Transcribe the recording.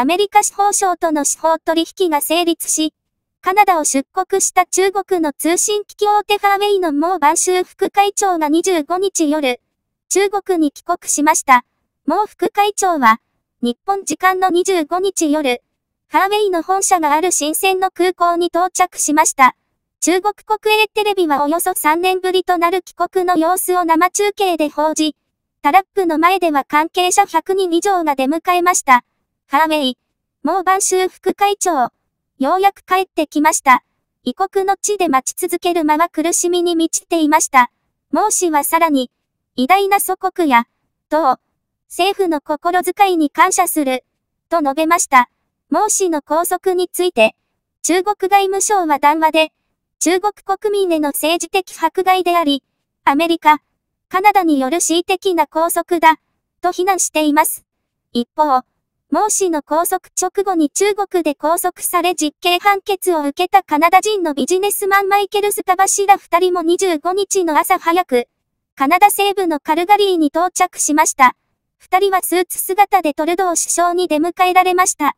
アメリカ司法省との司法取引が成立し、カナダを出国した中国の通信機器大手ファーウェイの毛晩万州副会長が25日夜、中国に帰国しました。毛副会長は、日本時間の25日夜、ファーウェイの本社がある新鮮の空港に到着しました。中国国営テレビはおよそ3年ぶりとなる帰国の様子を生中継で報じ、タラップの前では関係者100人以上が出迎えました。ハーメイ、もうン州副会長、ようやく帰ってきました。異国の地で待ち続けるまま苦しみに満ちていました。孟子はさらに、偉大な祖国や、党、政府の心遣いに感謝する、と述べました。孟子の拘束について、中国外務省は談話で、中国国民への政治的迫害であり、アメリカ、カナダによる恣意的な拘束だ、と非難しています。一方、孟子の拘束直後に中国で拘束され実刑判決を受けたカナダ人のビジネスマンマイケル・スカバシら2人も25日の朝早く、カナダ西部のカルガリーに到着しました。2人はスーツ姿でトルドー首相に出迎えられました。